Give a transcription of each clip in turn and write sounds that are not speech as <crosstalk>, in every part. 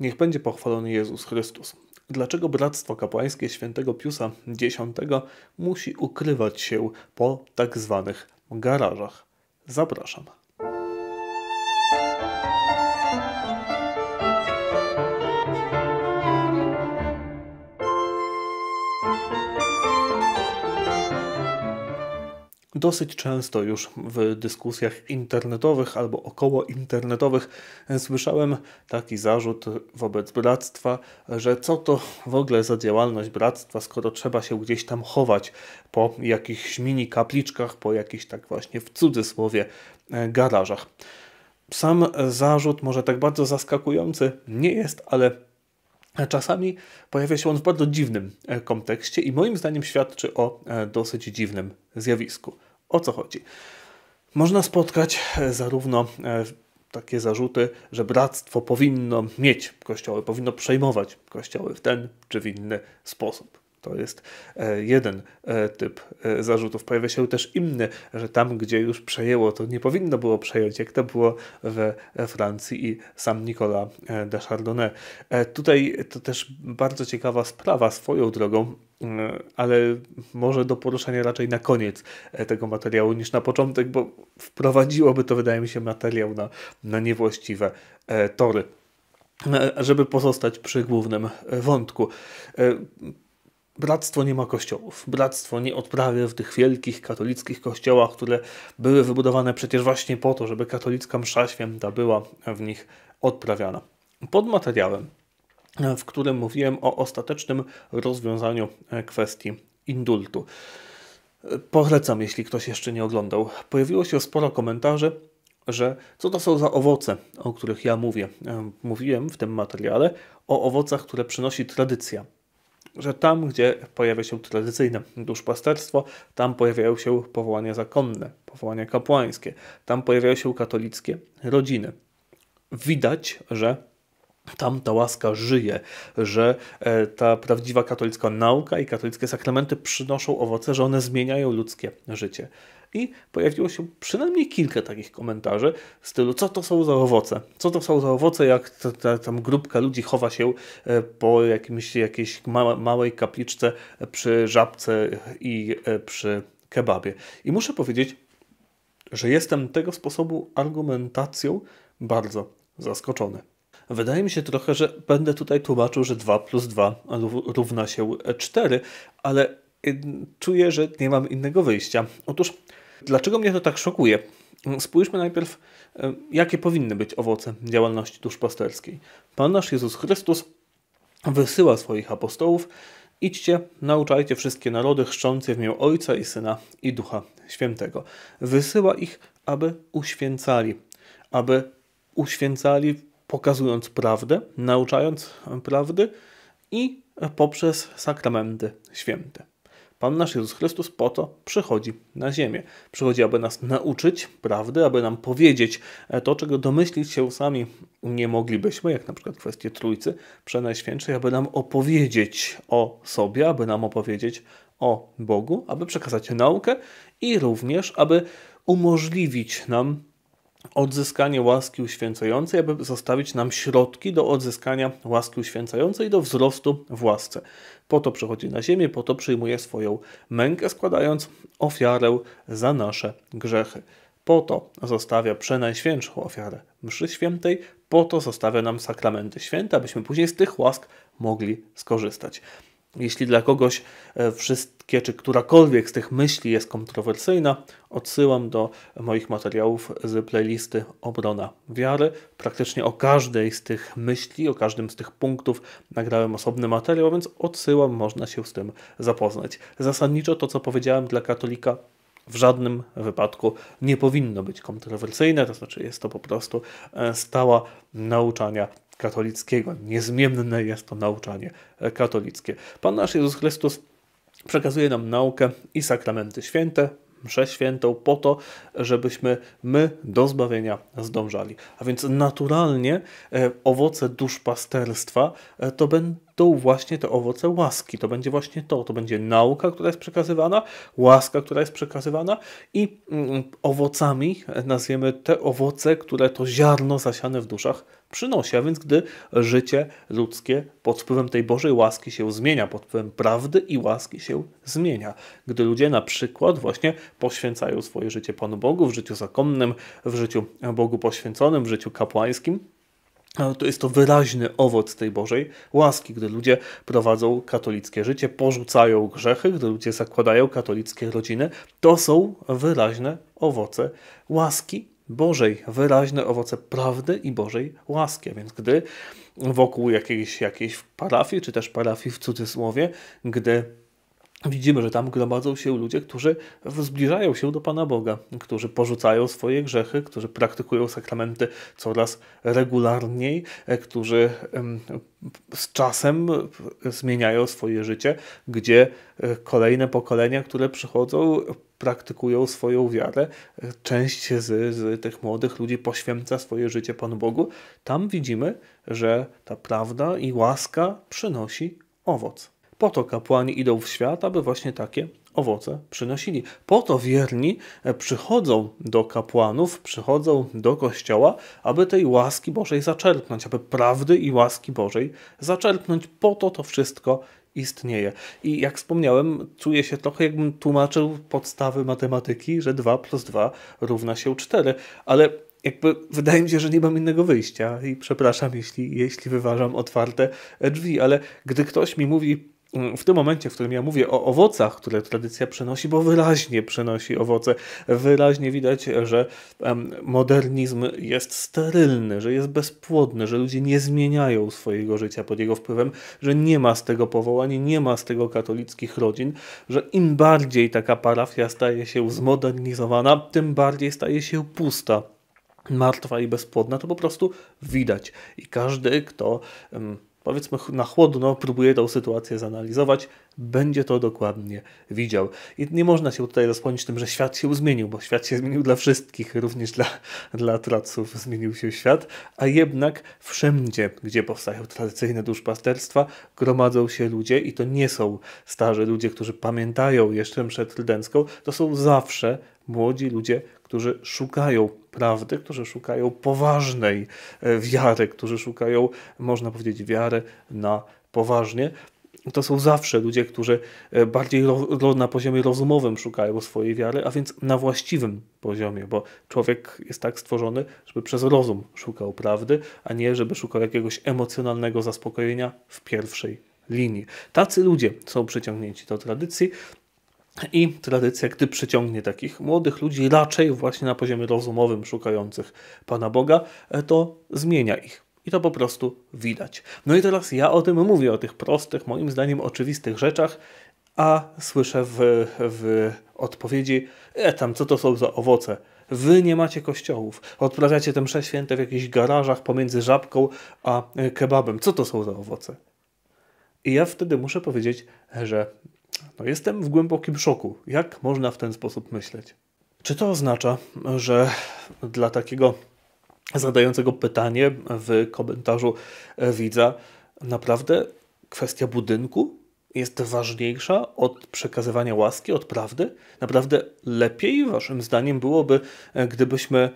Niech będzie pochwalony Jezus Chrystus. Dlaczego Bractwo Kapłańskie Świętego Piusa X musi ukrywać się po tak zwanych garażach? Zapraszam. dosyć często już w dyskusjach internetowych albo około internetowych słyszałem taki zarzut wobec bractwa, że co to w ogóle za działalność bractwa, skoro trzeba się gdzieś tam chować po jakichś mini kapliczkach, po jakichś tak właśnie w cudzysłowie e, garażach. Sam zarzut, może tak bardzo zaskakujący, nie jest, ale czasami pojawia się on w bardzo dziwnym e, kontekście i moim zdaniem świadczy o e, dosyć dziwnym zjawisku. O co chodzi? Można spotkać e, zarówno e, takie zarzuty, że bractwo powinno mieć kościoły, powinno przejmować kościoły w ten czy w inny sposób. To jest e, jeden e, typ e, zarzutów. Pojawia się też inny, że tam, gdzie już przejęło, to nie powinno było przejąć, jak to było we Francji i sam Nicolas de Chardonnay. Tutaj to też bardzo ciekawa sprawa swoją drogą, mm, ale może do poruszenia raczej na koniec tego materiału niż na początek, bo wprowadziłoby to, wydaje mi się, materiał na, na niewłaściwe tory żeby pozostać przy głównym wątku. Bractwo nie ma kościołów. Bractwo nie odprawia w tych wielkich katolickich kościołach, które były wybudowane przecież właśnie po to, żeby katolicka msza święta była w nich odprawiana. Pod materiałem, w którym mówiłem o ostatecznym rozwiązaniu e, kwestii indultu. E, polecam, jeśli ktoś jeszcze nie oglądał. Pojawiło się sporo komentarzy, że co to są za owoce, o których ja mówię. E, mówiłem w tym materiale o owocach, które przynosi tradycja że tam, gdzie pojawia się tradycyjne duszpasterstwo, tam pojawiają się powołania zakonne, powołania kapłańskie, tam pojawiają się katolickie rodziny. Widać, że tam ta łaska żyje, że e, ta prawdziwa katolicka nauka i katolickie sakramenty przynoszą owoce, że one zmieniają ludzkie życie i pojawiło się przynajmniej kilka takich komentarzy w stylu, co to są za owoce? Co to są za owoce, jak ta, ta tam grupka ludzi chowa się e, po jakimś, jakiejś ma małej kapliczce e, przy żabce e, i przy kebabie. I muszę powiedzieć, że jestem tego sposobu argumentacją bardzo zaskoczony. Wydaje mi się trochę, że będę tutaj tłumaczył, że 2 plus 2 równa się 4, ale czuję, że nie mam innego wyjścia. Otóż Dlaczego mnie to tak szokuje? Spójrzmy najpierw, e, jakie powinny być owoce działalności duszpasterskiej. Pan nasz Jezus Chrystus wysyła swoich apostołów. Idźcie, nauczajcie wszystkie narody chrzczące w imię Ojca i Syna i Ducha Świętego. Wysyła ich, aby uświęcali, aby uświęcali pokazując prawdę, nauczając prawdy i poprzez sakramenty święte. Pan nasz Jezus Chrystus po to przychodzi na ziemię. Przychodzi, aby nas nauczyć prawdy, aby nam powiedzieć e, to, czego domyślić się sami nie moglibyśmy, jak na przykład kwestie Trójcy Przenajświętszej, aby nam opowiedzieć o sobie, aby nam opowiedzieć o Bogu, aby przekazać naukę i również, aby umożliwić nam odzyskanie łaski uświęcającej, aby zostawić nam środki do odzyskania łaski uświęcającej i do wzrostu w łasce. Po to przychodzi na ziemię, po to przyjmuje swoją mękę, składając ofiarę za nasze grzechy. Po to zostawia przenajświętszą ofiarę mszy świętej, po to zostawia nam sakramenty święte, abyśmy później z tych łask mogli skorzystać. Jeśli dla kogoś e, wszystkie czy którakolwiek z tych myśli jest kontrowersyjna, odsyłam do moich materiałów z playlisty Obrona Wiary. Praktycznie o każdej z tych myśli, o każdym z tych punktów nagrałem osobny materiał, więc odsyłam, można się z tym zapoznać. Zasadniczo to, co powiedziałem dla katolika, w żadnym wypadku nie powinno być kontrowersyjne, to znaczy jest to po prostu e, stała nauczania katolickiego. Niezmienne jest to nauczanie katolickie. Pan nasz Jezus Chrystus przekazuje nam naukę i sakramenty święte, mszę świętą po to, żebyśmy my do zbawienia zdążali. A więc naturalnie e, owoce duszpasterstwa e, to będą właśnie te owoce łaski. To będzie właśnie to. To będzie nauka, która jest przekazywana, łaska, która jest przekazywana i mm, owocami e, nazwiemy te owoce, które to ziarno zasiane w duszach przynosi. A więc gdy życie ludzkie pod wpływem tej Bożej łaski się zmienia, pod wpływem prawdy i łaski się zmienia. Gdy ludzie na przykład właśnie poświęcają swoje życie Panu Bogu w życiu zakonnym, w życiu Bogu poświęconym, w życiu kapłańskim, to jest to wyraźny owoc tej Bożej łaski, gdy ludzie prowadzą katolickie życie, porzucają grzechy, gdy ludzie zakładają katolickie rodziny, to są wyraźne owoce łaski Bożej, wyraźne owoce prawdy i Bożej łaski. A więc gdy wokół jakiejś, jakiejś parafii, czy też parafii w cudzysłowie, gdy Widzimy, że tam gromadzą się ludzie, którzy zbliżają się do Pana Boga, którzy porzucają swoje grzechy, którzy praktykują sakramenty coraz regularniej, e, którzy z czasem zmieniają swoje życie, gdzie e, kolejne pokolenia, które przychodzą, praktykują swoją wiarę. Część z, z tych młodych ludzi poświęca swoje życie Panu Bogu. Tam widzimy, że ta prawda i łaska przynosi owoc. Po to kapłani idą w świat, aby właśnie takie owoce przynosili. Po to wierni przychodzą do kapłanów, przychodzą do kościoła, aby tej łaski Bożej zaczerpnąć, aby prawdy i łaski Bożej zaczerpnąć. Po to to wszystko istnieje. I jak wspomniałem, czuję się trochę jakbym tłumaczył podstawy matematyki, że 2 plus 2 równa się 4, ale jakby wydaje mi się, że nie mam innego wyjścia i przepraszam, jeśli, jeśli wyważam otwarte drzwi, ale gdy ktoś mi mówi w tym momencie, w którym ja mówię o owocach, które tradycja przenosi, bo wyraźnie przenosi owoce, wyraźnie widać, że modernizm jest sterylny, że jest bezpłodny, że ludzie nie zmieniają swojego życia pod jego wpływem, że nie ma z tego powołania, nie ma z tego katolickich rodzin, że im bardziej taka parafia staje się zmodernizowana, tym bardziej staje się pusta. Martwa i bezpłodna, to po prostu widać. I każdy, kto powiedzmy na chłodno, próbuje tą sytuację zanalizować, będzie to dokładnie widział. I nie można się tutaj zasłonić tym, że świat się zmienił, bo świat się zmienił dla wszystkich, <laughs> również dla, dla traców zmienił się świat, a jednak wszędzie, gdzie powstają tradycyjne duszpasterstwa, gromadzą się ludzie i to nie są starzy ludzie, którzy pamiętają jeszcze przed Lydenską, to są zawsze młodzi ludzie, którzy szukają prawdy, którzy szukają poważnej e, wiary, którzy szukają, można powiedzieć, wiary na poważnie. To są zawsze ludzie, którzy e, bardziej na poziomie rozumowym szukają swojej wiary, a więc na właściwym poziomie, bo człowiek jest tak stworzony, żeby przez rozum szukał prawdy, a nie żeby szukał jakiegoś emocjonalnego zaspokojenia w pierwszej linii. Tacy ludzie są przyciągnięci do tradycji, i tradycja, gdy przyciągnie takich młodych ludzi, raczej właśnie na poziomie rozumowym, szukających Pana Boga, e, to zmienia ich. I to po prostu widać. No i teraz ja o tym mówię, o tych prostych, moim zdaniem oczywistych rzeczach, a słyszę w, w odpowiedzi, e tam, co to są za owoce? Wy nie macie kościołów. Odprawiacie te msze święte w jakichś garażach pomiędzy żabką a e, kebabem. Co to są za owoce? I ja wtedy muszę powiedzieć, że no, jestem w głębokim szoku. Jak można w ten sposób myśleć? Czy to oznacza, że dla takiego zadającego pytanie w komentarzu e, widza, naprawdę kwestia budynku jest ważniejsza od przekazywania łaski, od prawdy? Naprawdę lepiej, Waszym zdaniem, byłoby, e, gdybyśmy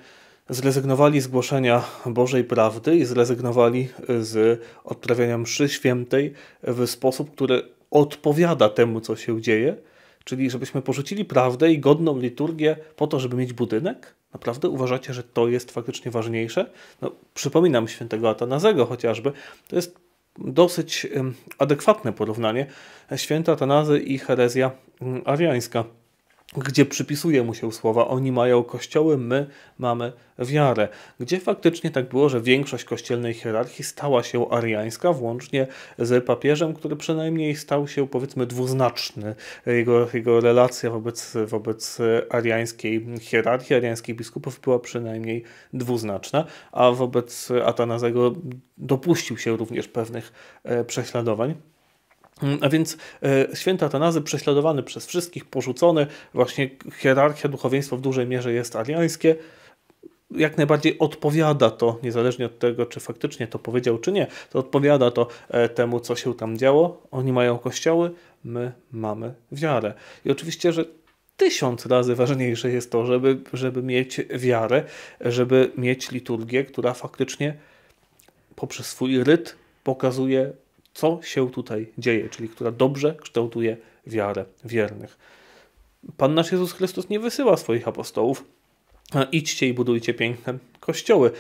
zrezygnowali z głoszenia Bożej prawdy i zrezygnowali e, z odprawiania mszy świętej w sposób, który odpowiada temu, co się dzieje, czyli żebyśmy porzucili prawdę i godną liturgię po to, żeby mieć budynek? Naprawdę uważacie, że to jest faktycznie ważniejsze? No, przypominam świętego Atanazego chociażby. To jest dosyć adekwatne porównanie. Święty Atanazy i herezja mm, ariańska gdzie przypisuje mu się słowa oni mają kościoły, my mamy wiarę. Gdzie faktycznie tak było, że większość kościelnej hierarchii stała się ariańska, włącznie z papieżem, który przynajmniej stał się powiedzmy dwuznaczny. Jego, jego relacja wobec, wobec ariańskiej hierarchii, ariańskich biskupów była przynajmniej dwuznaczna, a wobec Atanazego dopuścił się również pewnych e, prześladowań. Mm, a więc e, święty Atanazy prześladowany przez wszystkich, porzucony, właśnie hierarchia duchowieństwa w dużej mierze jest ariańskie, jak najbardziej odpowiada to, niezależnie od tego, czy faktycznie to powiedział, czy nie, to odpowiada to e, temu, co się tam działo. Oni mają kościoły, my mamy wiarę. I oczywiście, że tysiąc razy ważniejsze jest to, żeby, żeby mieć wiarę, żeby mieć liturgię, która faktycznie poprzez swój ryt pokazuje co się tutaj dzieje, czyli która dobrze kształtuje wiarę wiernych. Pan nasz Jezus Chrystus nie wysyła swoich apostołów. Idźcie i budujcie piękne kościoły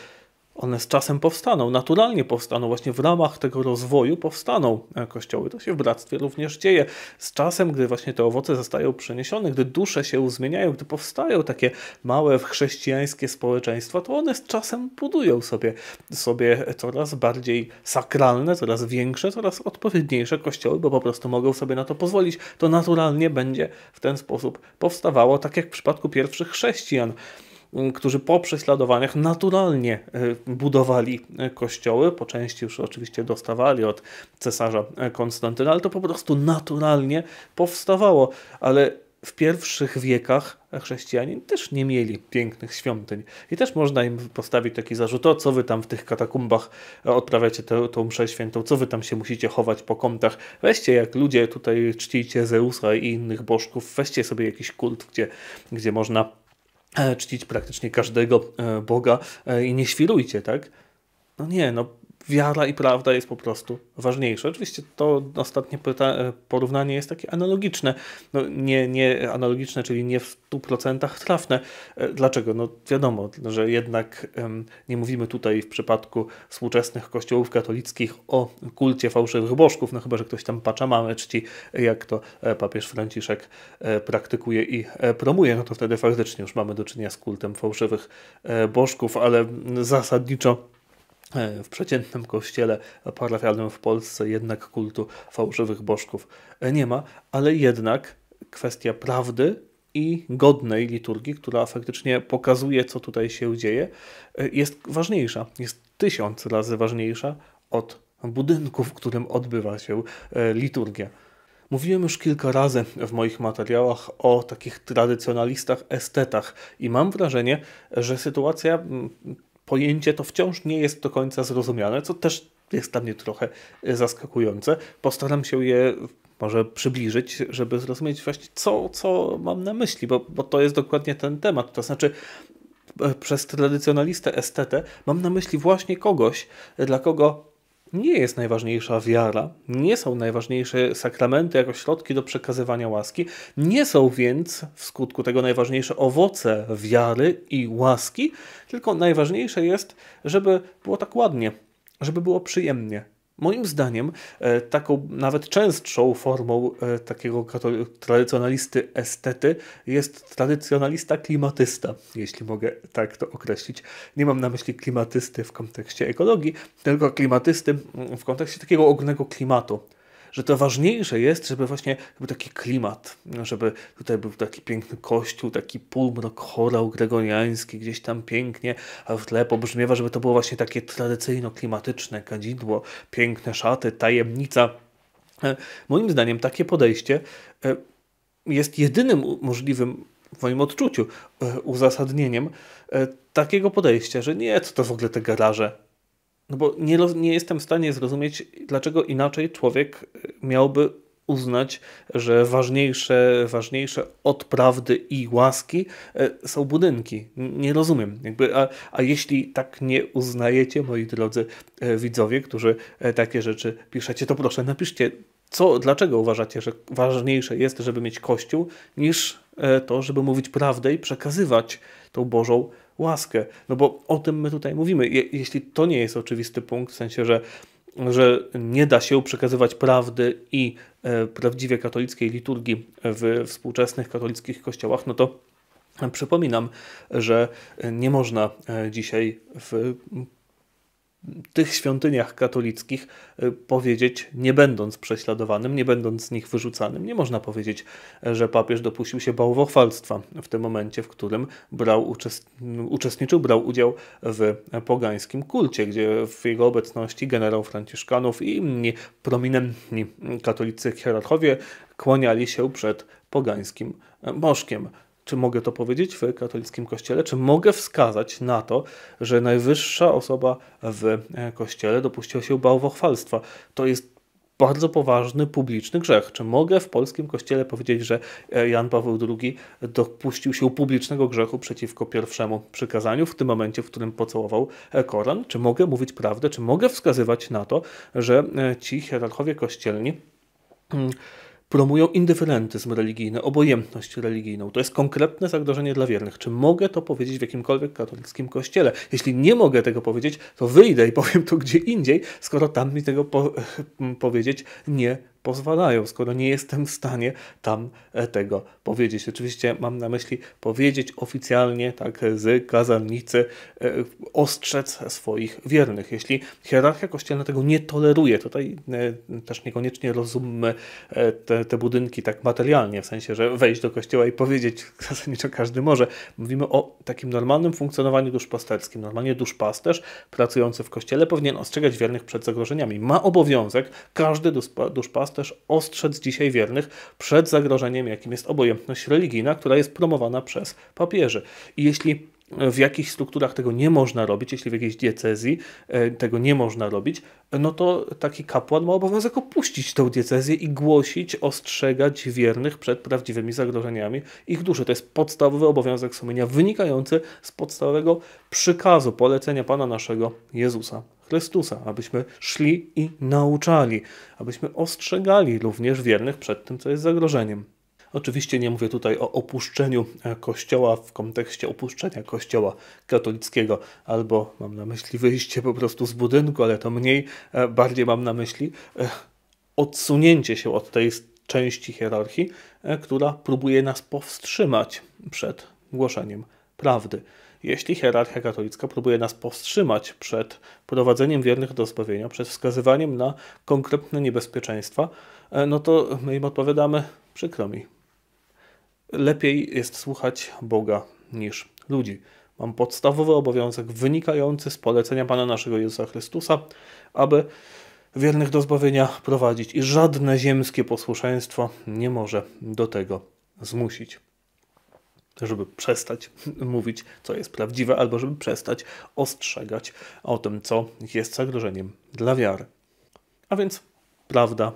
one z czasem powstaną, naturalnie powstaną, właśnie w ramach tego rozwoju powstaną e, kościoły. To się w bractwie również dzieje. Z czasem, gdy właśnie te owoce zostają przeniesione, gdy dusze się zmieniają, gdy powstają takie małe chrześcijańskie społeczeństwa, to one z czasem budują sobie, sobie coraz bardziej sakralne, coraz większe, coraz odpowiedniejsze kościoły, bo po prostu mogą sobie na to pozwolić. To naturalnie będzie w ten sposób powstawało, tak jak w przypadku pierwszych chrześcijan. Y, którzy po prześladowaniach naturalnie y, budowali y, kościoły, po części już oczywiście dostawali od cesarza Konstantyna, ale to po prostu naturalnie powstawało. Ale w pierwszych wiekach chrześcijanie też nie mieli pięknych świątyń. I też można im postawić taki zarzut, o co wy tam w tych katakumbach odprawiacie tę, tą mszę świętą, co wy tam się musicie chować po kątach. Weźcie jak ludzie tutaj czcicie Zeusa i innych bożków, weźcie sobie jakiś kult, gdzie, gdzie można E, czcić praktycznie każdego e, Boga e, i nie świrujcie, tak? No nie, no wiara i prawda jest po prostu ważniejsze. Oczywiście to ostatnie e, porównanie jest takie analogiczne, no, nie, nie analogiczne, czyli nie w 100% trafne. E, dlaczego? No wiadomo, że jednak nie mówimy tutaj w przypadku współczesnych kościołów katolickich o kulcie fałszywych bożków, no chyba, że ktoś tam paczamamy czci, jak to e, papież Franciszek praktykuje i promuje, no to wtedy faktycznie już mamy do czynienia z kultem fałszywych bożków, ale zasadniczo E, w przeciętnym kościele parafialnym w Polsce jednak kultu fałszywych bożków e, nie ma, ale jednak kwestia prawdy i godnej liturgii, która faktycznie pokazuje, co tutaj się dzieje, e, jest ważniejsza, jest tysiąc razy ważniejsza od budynku, w którym odbywa się liturgia. Mówiłem już kilka razy w moich materiałach o takich tradycjonalistach, estetach i mam wrażenie, że sytuacja pojęcie to wciąż nie jest do końca zrozumiane, co też jest dla mnie trochę e, zaskakujące. Postaram się je może przybliżyć, żeby zrozumieć właśnie co, co mam na myśli, bo, bo to jest dokładnie ten temat. To znaczy e, przez tradycjonalistę estetę mam na myśli właśnie kogoś, dla kogo nie jest najważniejsza wiara, nie są najważniejsze sakramenty jako środki do przekazywania łaski, nie są więc w skutku tego najważniejsze owoce wiary i łaski, tylko najważniejsze jest, żeby było tak ładnie, żeby było przyjemnie, Moim zdaniem e, taką nawet częstszą formą e, takiego tradycjonalisty estety jest tradycjonalista klimatysta, jeśli mogę tak to określić. Nie mam na myśli klimatysty w kontekście ekologii, tylko klimatysty mm, w kontekście takiego ogólnego klimatu że to ważniejsze jest, żeby właśnie był taki klimat, żeby tutaj był taki piękny kościół, taki półmrok chorał gregoriański, gdzieś tam pięknie a w tle pobrzmiewa, żeby to było właśnie takie tradycyjno-klimatyczne kadzidło, piękne szaty, tajemnica. E, moim zdaniem takie podejście e, jest jedynym możliwym w moim odczuciu e, uzasadnieniem takiego podejścia, że nie, co to w ogóle te garaże, no bo nie, nie jestem w stanie zrozumieć, dlaczego inaczej człowiek y, miałby uznać, że ważniejsze, ważniejsze od prawdy i łaski y, są budynki. Nie rozumiem. Jakby, a, a jeśli tak nie uznajecie, moi drodzy y, widzowie, którzy takie rzeczy piszecie, to proszę napiszcie, co, dlaczego uważacie, że ważniejsze jest, żeby mieć kościół, niż to, żeby mówić prawdę i przekazywać tą Bożą łaskę. No bo o tym my tutaj mówimy. Je, jeśli to nie jest oczywisty punkt, w sensie, że, że nie da się przekazywać prawdy i e, prawdziwie katolickiej liturgii w współczesnych katolickich kościołach, no to Przypominam, że nie można e, dzisiaj w tych świątyniach katolickich y, powiedzieć, nie będąc prześladowanym, nie będąc z nich wyrzucanym. Nie można powiedzieć, że papież dopuścił się bałwochwalstwa w tym momencie, w którym brał uczestniczył, brał udział w pogańskim kulcie, gdzie w jego obecności generał Franciszkanów i inni prominentni katolicy hierarchowie kłaniali się przed pogańskim bożkiem czy mogę to powiedzieć w katolickim kościele, czy mogę wskazać na to, że najwyższa osoba w e, kościele dopuściła się bałwochwalstwa. To jest bardzo poważny publiczny grzech. Czy mogę w polskim kościele powiedzieć, że e, Jan Paweł II dopuścił się publicznego grzechu przeciwko pierwszemu przykazaniu, w tym momencie, w którym pocałował e, Koran? Czy mogę mówić prawdę? Czy mogę wskazywać na to, że ci hierarchowie kościelni mm, promują indyferentyzm religijny, obojętność religijną. To jest konkretne zagrożenie dla wiernych. Czy mogę to powiedzieć w jakimkolwiek katolickim kościele? Jeśli nie mogę tego powiedzieć, to wyjdę i powiem to gdzie indziej, skoro tam mi tego po <laughs> powiedzieć nie pozwalają, skoro nie jestem w stanie tam e, tego powiedzieć. Oczywiście mam na myśli powiedzieć oficjalnie, tak, z kazalnicy, e, ostrzec swoich wiernych. Jeśli hierarchia kościelna tego nie toleruje, tutaj e, też niekoniecznie rozummy te, te budynki tak materialnie, w sensie, że wejść do kościoła i powiedzieć <laughs> zasadniczo każdy może. Mówimy o takim normalnym funkcjonowaniu duszpasterskim. Normalnie duszpasterz pracujący w kościele powinien ostrzegać wiernych przed zagrożeniami. Ma obowiązek każdy duszpasterz też ostrzec dzisiaj wiernych przed zagrożeniem, jakim jest obojętność religijna, która jest promowana przez papieży. I jeśli w jakichś strukturach tego nie można robić, jeśli w jakiejś diecezji e, tego nie można robić, no to taki kapłan ma obowiązek opuścić tę diecezję i głosić, ostrzegać wiernych przed prawdziwymi zagrożeniami ich duszy. To jest podstawowy obowiązek sumienia wynikający z podstawowego przykazu, polecenia Pana naszego Jezusa. Chrystusa, abyśmy szli i nauczali, abyśmy ostrzegali również wiernych przed tym, co jest zagrożeniem. Oczywiście nie mówię tutaj o opuszczeniu e, kościoła w kontekście opuszczenia kościoła katolickiego, albo mam na myśli wyjście po prostu z budynku, ale to mniej, e, bardziej mam na myśli e, odsunięcie się od tej części hierarchii, która próbuje nas powstrzymać przed głoszeniem prawdy jeśli hierarchia katolicka próbuje nas powstrzymać przed prowadzeniem wiernych do zbawienia, przed wskazywaniem na konkretne niebezpieczeństwa, e, no to my im odpowiadamy, przykro mi. Lepiej jest słuchać Boga niż ludzi. Mam podstawowy obowiązek wynikający z polecenia Pana naszego Jezusa Chrystusa, aby wiernych do zbawienia prowadzić i żadne ziemskie posłuszeństwo nie może do tego zmusić żeby przestać <laughs> mówić, co jest prawdziwe, albo żeby przestać ostrzegać o tym, co jest zagrożeniem dla wiary. A więc prawda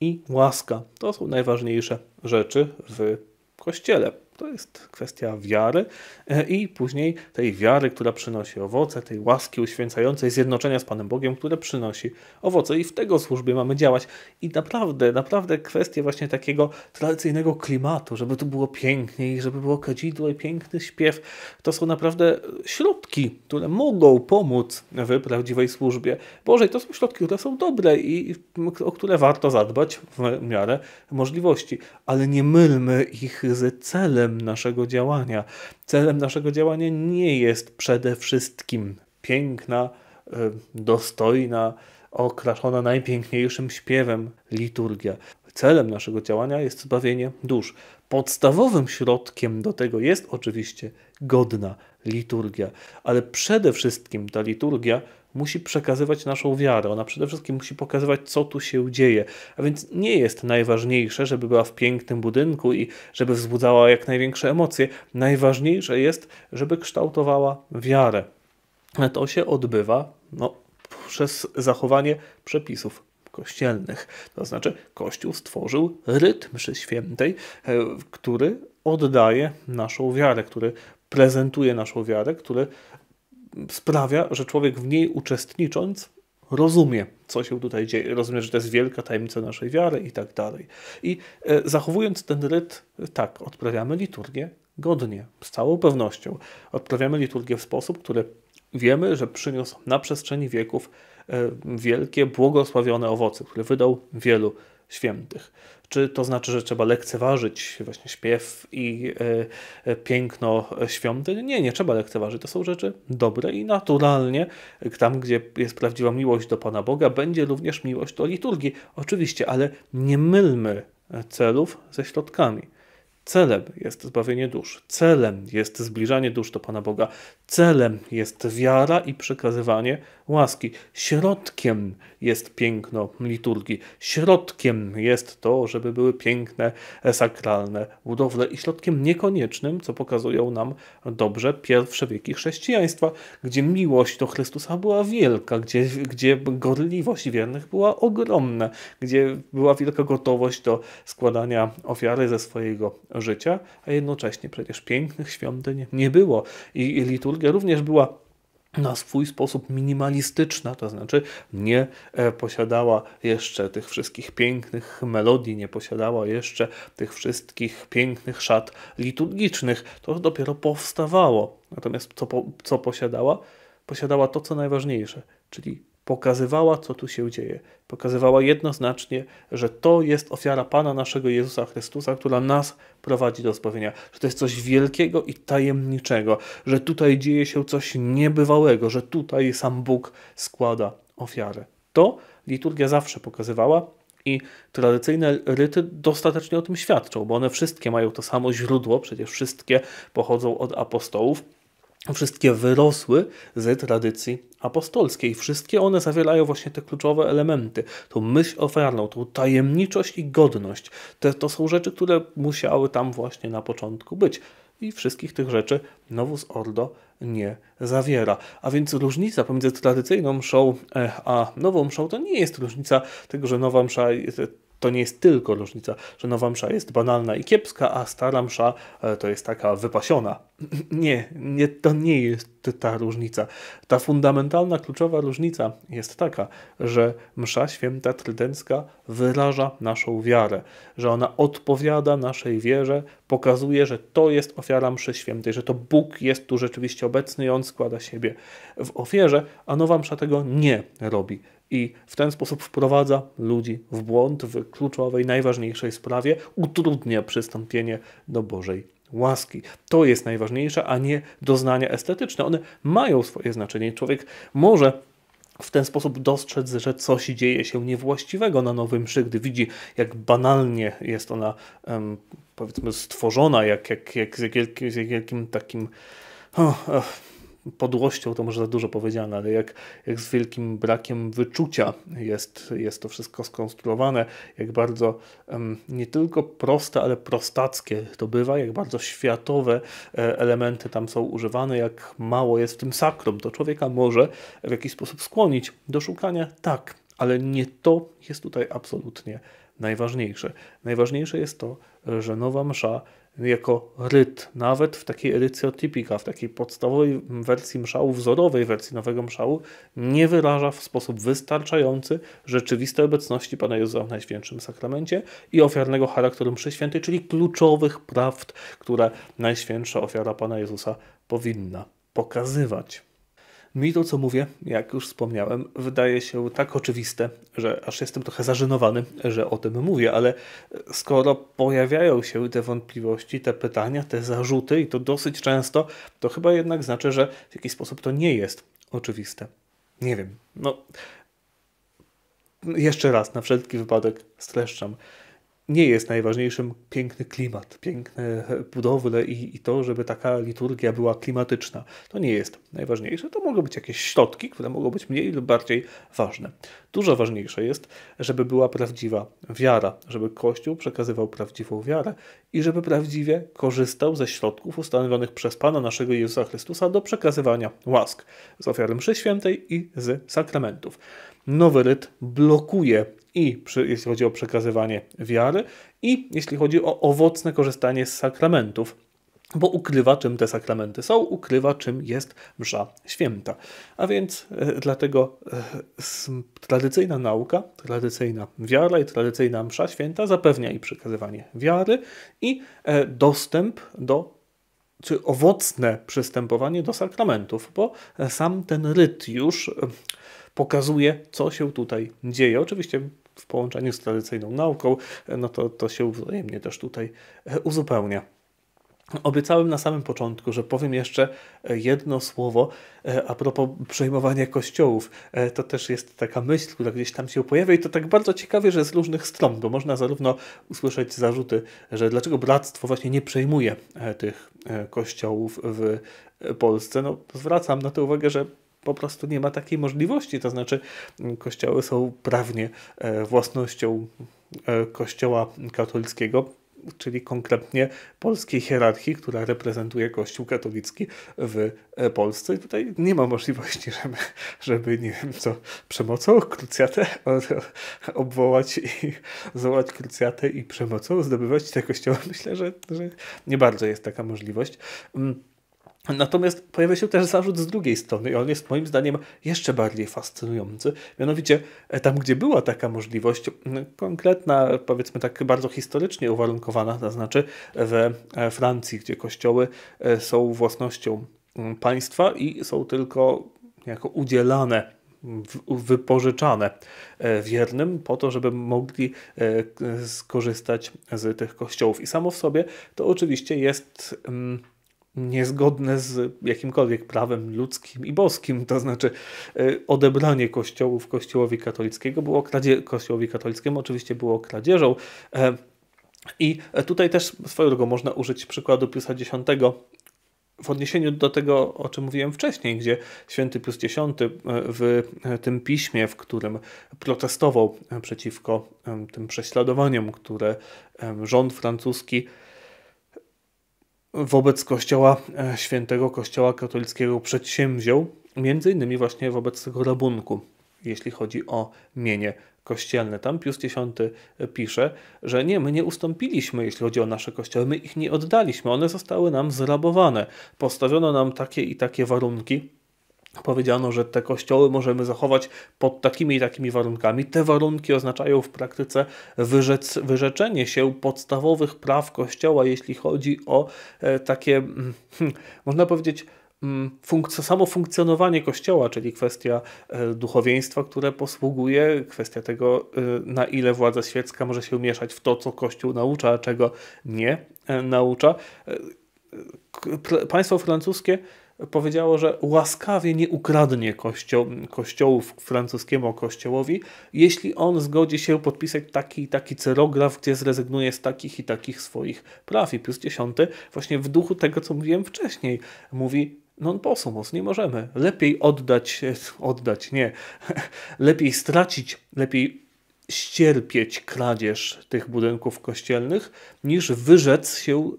i łaska to są najważniejsze rzeczy w Kościele. To jest kwestia wiary e, i później tej wiary, która przynosi owoce, tej łaski uświęcającej, zjednoczenia z Panem Bogiem, które przynosi owoce. I w tego służbie mamy działać. I naprawdę, naprawdę kwestie właśnie takiego tradycyjnego klimatu, żeby tu było pięknie i żeby było kadzidło i piękny śpiew, to są naprawdę środki, które mogą pomóc w prawdziwej służbie Bożej. To są środki, które są dobre i o które warto zadbać w miarę możliwości, ale nie mylmy ich z celem celem naszego działania. Celem naszego działania nie jest przede wszystkim piękna, y, dostojna, okraszona najpiękniejszym śpiewem liturgia. Celem naszego działania jest zbawienie dusz. Podstawowym środkiem do tego jest oczywiście godna liturgia, ale przede wszystkim ta liturgia musi przekazywać naszą wiarę. Ona przede wszystkim musi pokazywać, co tu się dzieje. A więc nie jest najważniejsze, żeby była w pięknym budynku i żeby wzbudzała jak największe emocje. Najważniejsze jest, żeby kształtowała wiarę. To się odbywa no, przez zachowanie przepisów kościelnych. To znaczy, Kościół stworzył rytm przy świętej, e, który oddaje naszą wiarę, który prezentuje naszą wiarę, który sprawia, że człowiek w niej uczestnicząc rozumie, co się tutaj dzieje, rozumie, że to jest wielka tajemnica naszej wiary i tak dalej. I e, zachowując ten ryt, tak, odprawiamy liturgię godnie, z całą pewnością. Odprawiamy liturgię w sposób, który wiemy, że przyniósł na przestrzeni wieków e, wielkie, błogosławione owoce, które wydał wielu świętych. Czy to znaczy, że trzeba lekceważyć właśnie śpiew i y, y, piękno świątyń? Nie, nie trzeba lekceważyć. To są rzeczy dobre i naturalnie tam, gdzie jest prawdziwa miłość do Pana Boga, będzie również miłość do liturgii. Oczywiście, ale nie mylmy celów ze środkami. Celem jest zbawienie dusz, celem jest zbliżanie dusz do Pana Boga, celem jest wiara i przekazywanie łaski. Środkiem jest piękno liturgii. Środkiem jest to, żeby były piękne, e, sakralne budowle i środkiem niekoniecznym, co pokazują nam dobrze pierwsze wieki chrześcijaństwa, gdzie miłość do Chrystusa była wielka, gdzie, gdzie gorliwość wiernych była ogromna, gdzie była wielka gotowość do składania ofiary ze swojego życia, a jednocześnie przecież pięknych świątyń nie było i liturgia również była na swój sposób minimalistyczna, to znaczy nie e, posiadała jeszcze tych wszystkich pięknych melodii, nie posiadała jeszcze tych wszystkich pięknych szat liturgicznych. To dopiero powstawało. Natomiast co, co posiadała? Posiadała to, co najważniejsze, czyli pokazywała, co tu się dzieje. Pokazywała jednoznacznie, że to jest ofiara Pana naszego Jezusa Chrystusa, która nas prowadzi do zbawienia. Że to jest coś wielkiego i tajemniczego, że tutaj dzieje się coś niebywałego, że tutaj sam Bóg składa ofiarę. To liturgia zawsze pokazywała, i tradycyjne ryty dostatecznie o tym świadczą, bo one wszystkie mają to samo źródło, przecież wszystkie pochodzą od apostołów wszystkie wyrosły z tradycji apostolskiej. Wszystkie one zawierają właśnie te kluczowe elementy. Tą myśl ofiarną, tą tajemniczość i godność. Te, to są rzeczy, które musiały tam właśnie na początku być. I wszystkich tych rzeczy Nowus Ordo nie zawiera. A więc różnica pomiędzy tradycyjną mszą e, a nową mszą to nie jest różnica tego, że nowa msza e, to nie jest tylko różnica, że nowa msza jest banalna i kiepska, a stara msza e, to jest taka wypasiona. <clears throat> Nie, nie, to nie jest ta różnica. Ta fundamentalna, kluczowa różnica jest taka, że msza święta trydencka wyraża naszą wiarę, że ona odpowiada naszej wierze, pokazuje, że to jest ofiara mszy świętej, że to Bóg jest tu rzeczywiście obecny i On składa siebie w ofierze, a nowa msza tego nie robi i w ten sposób wprowadza ludzi w błąd w kluczowej, najważniejszej sprawie, utrudnia przystąpienie do Bożej łaski. To jest najważniejsze, a nie doznania estetyczne. One mają swoje znaczenie. Człowiek może w ten sposób dostrzec, że coś dzieje się niewłaściwego na Nowym Mszy, gdy widzi, jak banalnie jest ona, powiedzmy, stworzona, jak, jak, jak, z, jakim takim. Oh, oh podłością to może za dużo powiedziane, ale jak, jak z wielkim brakiem wyczucia jest, jest to wszystko skonstruowane, jak bardzo nie tylko proste, ale prostackie to bywa, jak bardzo światowe e, elementy tam są używane, jak mało jest w tym sakrum, to człowieka może w jakiś sposób skłonić do szukania tak, ale nie to jest tutaj absolutnie najważniejsze. Najważniejsze jest to, że nowa msza jako ryt, nawet w takiej edycji typika, w takiej podstawowej wersji mszału, wzorowej wersji nowego mszału, nie wyraża w sposób wystarczający rzeczywistej obecności Pana Jezusa w Najświętszym Sakramencie i ofiarnego charakteru mszy świętej, czyli kluczowych prawd, które Najświętsza ofiara Pana Jezusa powinna pokazywać. Mi no to, co mówię, jak już wspomniałem, wydaje się tak oczywiste, że aż jestem trochę zażenowany, że o tym mówię, ale skoro pojawiają się te wątpliwości, te pytania, te zarzuty i to dosyć często, to chyba jednak znaczy, że w jakiś sposób to nie jest oczywiste. Nie wiem. No, jeszcze raz, na wszelki wypadek streszczam nie jest najważniejszym piękny klimat, piękne budowle i, i, to, żeby taka liturgia była klimatyczna. To nie jest najważniejsze. To mogą być jakieś środki, które mogą być mniej lub bardziej ważne. Dużo ważniejsze jest, żeby była prawdziwa wiara, żeby Kościół przekazywał prawdziwą wiarę i żeby prawdziwie korzystał ze środków ustanowionych przez Pana naszego Jezusa Chrystusa do przekazywania łask z ofiary mszy świętej i z sakramentów. Nowy ryt blokuje i przy, jeśli chodzi o przekazywanie wiary, i jeśli chodzi o owocne korzystanie z sakramentów, bo ukrywa czym te sakramenty są, ukrywa czym jest msza święta. A więc e, dlatego e, tradycyjna nauka, tradycyjna wiara i tradycyjna msza święta zapewnia i przekazywanie wiary i e, dostęp do czy owocne przystępowanie do sakramentów, bo e, sam ten ryt już e, pokazuje, co się tutaj dzieje. Oczywiście w połączeniu z tradycyjną nauką, e, no to, to się wzajemnie też tutaj e, uzupełnia. Obiecałem na samym początku, że powiem jeszcze e, jedno słowo a propos przejmowania kościołów. To też jest taka myśl, która gdzieś tam się pojawia i to tak bardzo ciekawie, że z różnych stron, bo można zarówno usłyszeć zarzuty, że dlaczego bractwo właśnie nie przejmuje tych kościołów w Polsce. No, zwracam na to uwagę, że po prostu nie ma takiej możliwości. To znaczy, mm, kościoły są prawnie e, własnością e, Kościoła katolickiego, czyli konkretnie polskiej hierarchii, która reprezentuje Kościół katolicki w e, Polsce. I tutaj nie ma możliwości, <laughs> żeby, żeby nie wiem co, przemocą, krucjatę obwołać i zwołać krucjatę i przemocą zdobywać te kościoły. <laughs> Myślę, że, że nie bardzo jest taka możliwość. Mm. Natomiast pojawia się też zarzut z drugiej strony i on jest moim zdaniem jeszcze bardziej fascynujący. Mianowicie e, tam, gdzie była taka możliwość, konkretna, powiedzmy tak bardzo historycznie uwarunkowana, to znaczy we e, Francji, gdzie kościoły e, są własnością państwa i są tylko jako udzielane wypożyczane wiernym po to, żeby mogli skorzystać z tych kościołów. I samo w sobie to oczywiście jest niezgodne z jakimkolwiek prawem ludzkim i boskim, to znaczy e, odebranie kościołów kościołowi katolickiego było kradzie- kościołowi katolickiemu oczywiście było kradzieżą. E, I tutaj też swoją drogą można użyć przykładu Piusa X w odniesieniu do tego, o czym mówiłem wcześniej, gdzie święty Pius X e, w tym piśmie, w którym protestował przeciwko tym prześladowaniom, które rząd francuski wobec Kościoła e, Świętego, Kościoła Katolickiego przedsięwziął, między innymi właśnie wobec tego rabunku, jeśli chodzi o mienie kościelne. Tam Pius X e, pisze, że nie, my nie ustąpiliśmy, jeśli chodzi o nasze kościoły, my ich nie oddaliśmy, one zostały nam zrabowane. Postawiono nam takie i takie warunki, Powiedziano, że te kościoły możemy zachować pod takimi i takimi warunkami. Te warunki oznaczają w praktyce wyrzec, wyrzeczenie się podstawowych praw kościoła, jeśli chodzi o e, takie, mm, hm, można powiedzieć, mm, funkcja, samo funkcjonowanie Kościoła, czyli kwestia e, duchowieństwa, które posługuje, kwestia tego, e, na ile władza świecka może się mieszać w to, co Kościół naucza, a czego nie naucza. Państwo francuskie powiedziało, że łaskawie nie ukradnie kościo kościołów francuskiemu kościołowi, jeśli on zgodzi się podpisać taki taki cerograf, gdzie zrezygnuje z takich i takich swoich praw. I Pius X właśnie w duchu tego, co mówiłem wcześniej, mówi non possumus, nie możemy. Lepiej oddać, oddać, nie. <laughs> Lepiej stracić, lepiej ścierpieć kradzież tych budynków kościelnych, niż wyrzec się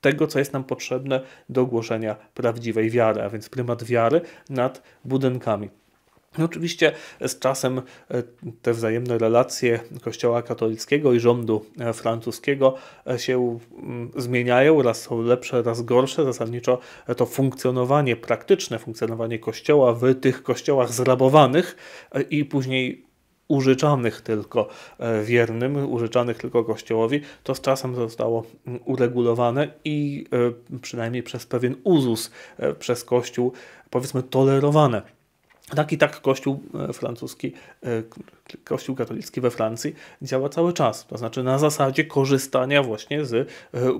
tego, co jest nam potrzebne do ogłoszenia prawdziwej wiary, a więc prymat wiary nad budynkami. No oczywiście z czasem e, te wzajemne relacje Kościoła katolickiego i rządu e, francuskiego e, się zmieniają, raz są lepsze, raz gorsze. Zasadniczo to funkcjonowanie praktyczne, funkcjonowanie Kościoła w tych kościołach zrabowanych i później użyczanych tylko e, wiernym, użyczanych tylko Kościołowi, to z czasem zostało mm, uregulowane i e, przynajmniej przez pewien uzus e, przez Kościół, powiedzmy, tolerowane. Tak i tak Kościół francuski, Kościół katolicki we Francji działa cały czas. To znaczy na zasadzie korzystania właśnie z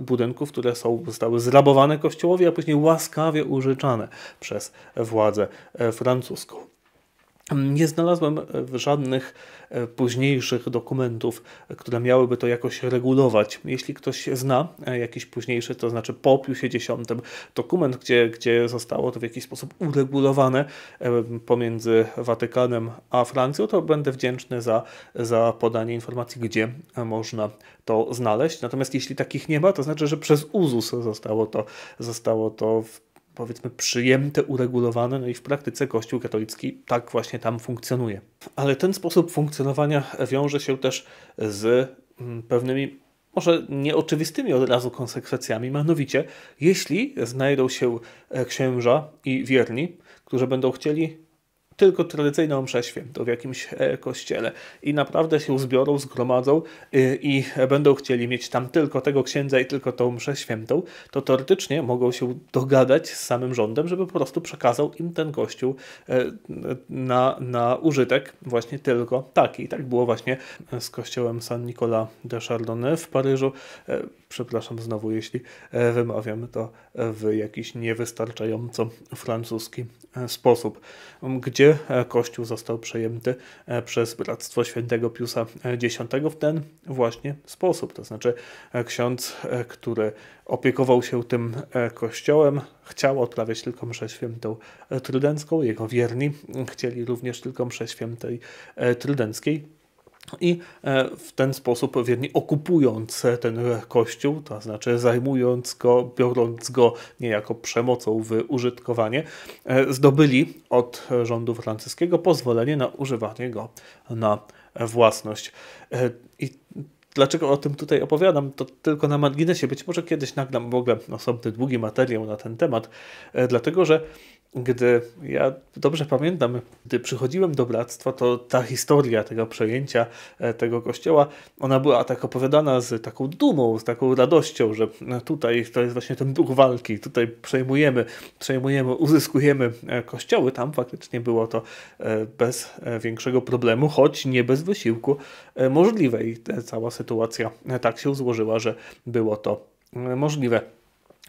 budynków, które są, zostały zrabowane Kościołowi, a później łaskawie użyczane przez władzę francuską. Mm, nie znalazłem e, żadnych e, późniejszych dokumentów, które miałyby to jakoś regulować. Jeśli ktoś zna e, jakiś późniejszy, to znaczy po Piusie X, dokument, gdzie, gdzie zostało to w jakiś sposób uregulowane pomiędzy Watykanem a Francją, to będę wdzięczny za, za podanie informacji, gdzie można to znaleźć. Natomiast jeśli takich nie ma, to znaczy, że przez UZUS zostało to, zostało to w powiedzmy przyjęte, uregulowane, no i w praktyce Kościół katolicki tak właśnie tam funkcjonuje. Ale ten sposób funkcjonowania wiąże się też z mm, pewnymi może nieoczywistymi od razu konsekwencjami, mianowicie jeśli znajdą się e, księża i wierni, którzy będą chcieli tylko tradycyjną mszę świętą w jakimś e, kościele i naprawdę się zbiorą, zgromadzą e, i będą chcieli mieć tam tylko tego księdza i tylko tą mszę świętą, to teoretycznie mogą się dogadać z samym rządem, żeby po prostu przekazał im ten kościół e, na, na użytek właśnie tylko taki. I tak było właśnie z kościołem San Nicola de Chardonnay w Paryżu przepraszam znowu, jeśli e, wymawiam to w jakiś niewystarczająco francuski e, sposób, um, gdzie e, kościół został przejęty przez Bractwo Świętego Piusa X w ten właśnie sposób. To znaczy ksiądz, który opiekował się tym kościołem, chciał odprawiać tylko mszę świętą trydencką, jego wierni chcieli również tylko mszę świętej trydenckiej i e, w ten sposób wierni okupując e, ten e, kościół, to znaczy zajmując go, biorąc go niejako przemocą w użytkowanie, zdobyli od rządu francuskiego pozwolenie na używanie go na własność. I Dlaczego o tym tutaj opowiadam, to tylko na marginesie. Być może kiedyś nagram w ogóle osobny, długi materiał na ten temat, dlatego że gdy ja dobrze pamiętam, gdy przychodziłem do bractwa, to ta historia tego przejęcia e, tego kościoła, ona była tak opowiadana z taką dumą, z taką radością, że e, tutaj to jest właśnie ten duch walki, tutaj przejmujemy, przejmujemy, uzyskujemy e, kościoły. Tam faktycznie było to bez większego problemu, choć nie bez wysiłku możliwe i cała sytuacja tak się złożyła, że było to możliwe.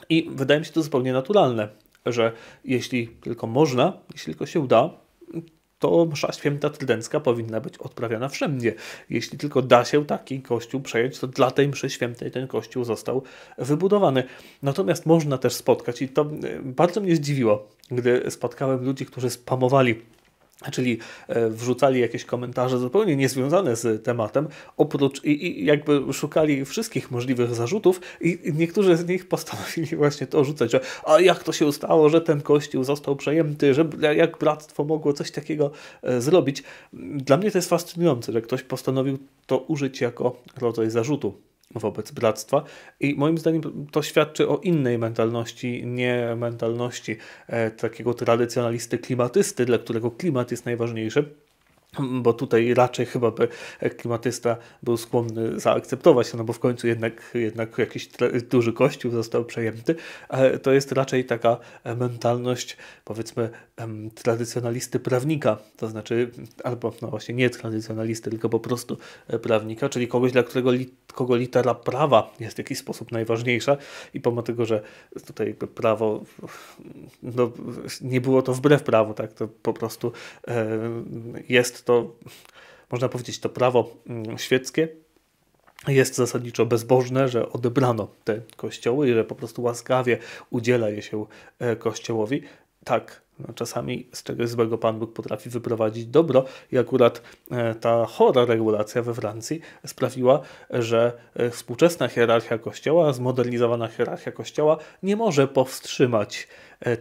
I wydaje mi się to zupełnie naturalne, że jeśli tylko można, jeśli tylko się uda, to msza święta trydencka powinna być odprawiana wszędzie. Jeśli tylko da się taki kościół przejąć, to dla tej mszy świętej ten kościół został wybudowany. Natomiast można też spotkać, i to e, bardzo mnie zdziwiło, gdy spotkałem ludzi, którzy spamowali czyli e, wrzucali jakieś komentarze zupełnie niezwiązane z tematem, oprócz i, i, jakby szukali wszystkich możliwych zarzutów i niektórzy z nich postanowili właśnie to rzucać, że a jak to się stało, że ten kościół został przejęty, że jak bractwo mogło coś takiego e, zrobić. Dla mnie to jest fascynujące, że ktoś postanowił to użyć jako rodzaj zarzutu wobec bractwa. I moim zdaniem to świadczy o innej mentalności, nie mentalności e, takiego tradycjonalisty klimatysty, dla którego klimat jest najważniejszy bo tutaj raczej chyba by klimatysta był skłonny zaakceptować, no bo w końcu jednak, jednak jakiś duży kościół został przejęty. To jest raczej taka e, mentalność, powiedzmy, tradycjonalisty prawnika, to znaczy, albo no właśnie nie tradycjonalisty, tylko po prostu e, prawnika, czyli kogoś, dla którego li, kogo litera prawa jest w jakiś sposób najważniejsza i pomimo tego, że tutaj prawo, no, nie było to wbrew prawu, tak, to po prostu e, jest to, można powiedzieć, to prawo mm, świeckie jest zasadniczo bezbożne, że odebrano te kościoły i że po prostu łaskawie udziela je się e, kościołowi. Tak, no czasami z czegoś złego Pan Bóg potrafi wyprowadzić dobro i akurat e, ta chora regulacja we Francji sprawiła, że e, współczesna hierarchia Kościoła, zmodernizowana hierarchia Kościoła nie może powstrzymać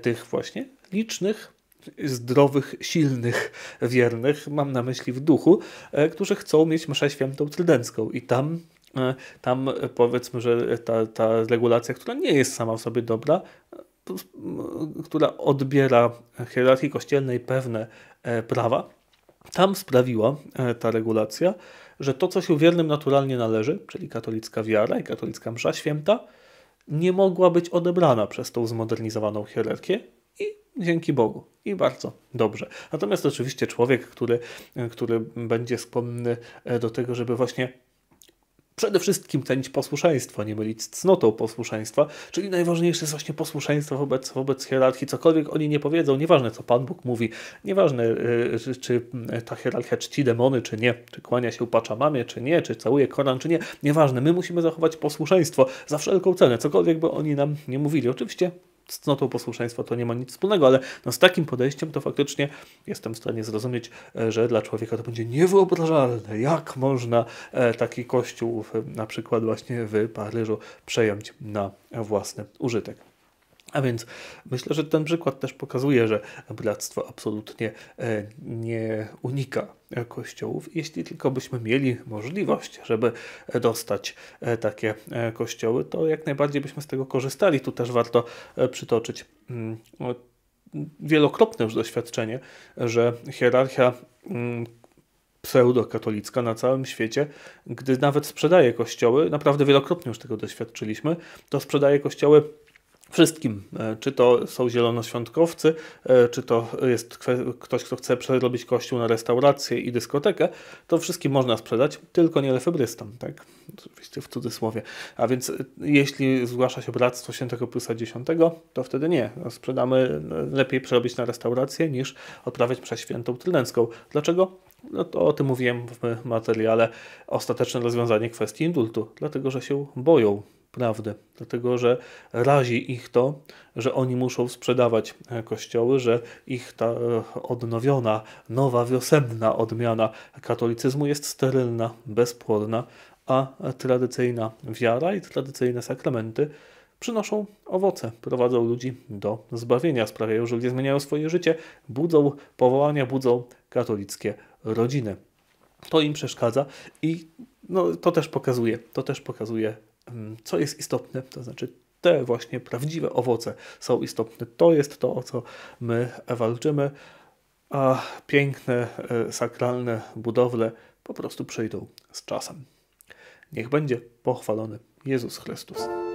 tych właśnie licznych zdrowych, silnych wiernych, mam na myśli w duchu, e, którzy chcą mieć mszę świętą trydencką i tam e, tam e, powiedzmy, że ta, ta regulacja, która nie jest sama w sobie dobra, która odbiera hierarchii kościelnej pewne prawa, tam sprawiła ta regulacja, że to, co się wiernym naturalnie należy, czyli katolicka wiara i katolicka msza święta, nie mogła być odebrana przez tą zmodernizowaną hierarchię, i dzięki Bogu. I bardzo dobrze. Natomiast oczywiście człowiek, który, który będzie skłonny e, do tego, żeby właśnie przede wszystkim cenić posłuszeństwo, nie mylić z cnotą posłuszeństwa, czyli najważniejsze jest właśnie posłuszeństwo wobec, wobec hierarchii, cokolwiek oni nie powiedzą, nieważne co Pan Bóg mówi, nieważne yy, czy ta hierarchia czci demony, czy nie, czy kłania się mamie, czy nie, czy całuje Koran, czy nie, nieważne, my musimy zachować posłuszeństwo za wszelką cenę, cokolwiek by oni nam nie mówili. Oczywiście cnotą posłuszeństwa to nie ma nic wspólnego, ale no z takim podejściem to faktycznie jestem w stanie zrozumieć, e, że dla człowieka to będzie niewyobrażalne, jak można e, taki kościół na przykład właśnie w Paryżu przejąć na własny użytek. A więc myślę, że ten przykład też pokazuje, że bractwo absolutnie e, nie unika kościołów, jeśli tylko byśmy mieli możliwość, żeby dostać e, takie e, kościoły, to jak najbardziej byśmy z tego korzystali. Tu też warto przytoczyć mm, wielokrotne już doświadczenie, że hierarchia mm, pseudokatolicka na całym świecie, gdy nawet sprzedaje kościoły, naprawdę wielokrotnie już tego doświadczyliśmy, to sprzedaje kościoły wszystkim. E, czy to są zielonoświątkowcy, e, czy to jest ktoś, kto chce przerobić kościół na restaurację i dyskotekę, to wszystkim można sprzedać, tylko nie lefebrystom, tak? Oczywiście w cudzysłowie. A więc e, jeśli zgłasza się bractwo świętego Prusa X, to wtedy nie. No, sprzedamy, lepiej przerobić na restaurację niż odprawiać przez świętą Dlaczego? No to o tym mówiłem w materiale Ostateczne rozwiązanie kwestii indultu, dlatego że się boją dlatego że razi ich to, że oni muszą sprzedawać e, kościoły, że ich ta e, odnowiona, nowa, wiosenna odmiana katolicyzmu jest sterylna, bezpłodna, a tradycyjna wiara i tradycyjne sakramenty przynoszą owoce, prowadzą ludzi do zbawienia, sprawiają, że ludzie zmieniają swoje życie, budzą powołania, budzą katolickie rodziny. To im przeszkadza i no, to też pokazuje, to też pokazuje Mm, co jest istotne, to znaczy te właśnie prawdziwe owoce są istotne. To jest to, o co my walczymy, a piękne, e, sakralne budowle po prostu przyjdą z czasem. Niech będzie pochwalony Jezus Chrystus.